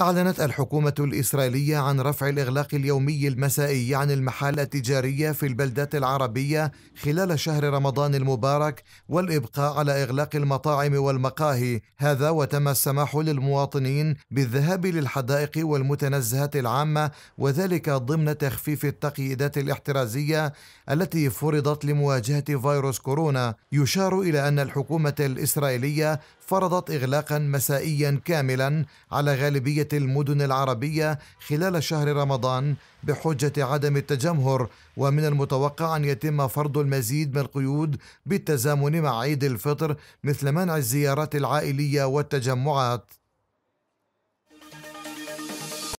أعلنت الحكومة الإسرائيلية عن رفع الإغلاق اليومي المسائي عن المحال التجارية في البلدات العربية خلال شهر رمضان المبارك والإبقاء على إغلاق المطاعم والمقاهي، هذا وتم السماح للمواطنين بالذهاب للحدائق والمتنزهات العامة وذلك ضمن تخفيف التقييدات الاحترازية التي فرضت لمواجهة فيروس كورونا، يشار إلى أن الحكومة الإسرائيلية فرضت إغلاقا مسائيا كاملا على غالبية المدن العربية خلال شهر رمضان بحجة عدم التجمهر ومن المتوقع أن يتم فرض المزيد من القيود بالتزامن مع عيد الفطر مثل منع الزيارات العائلية والتجمعات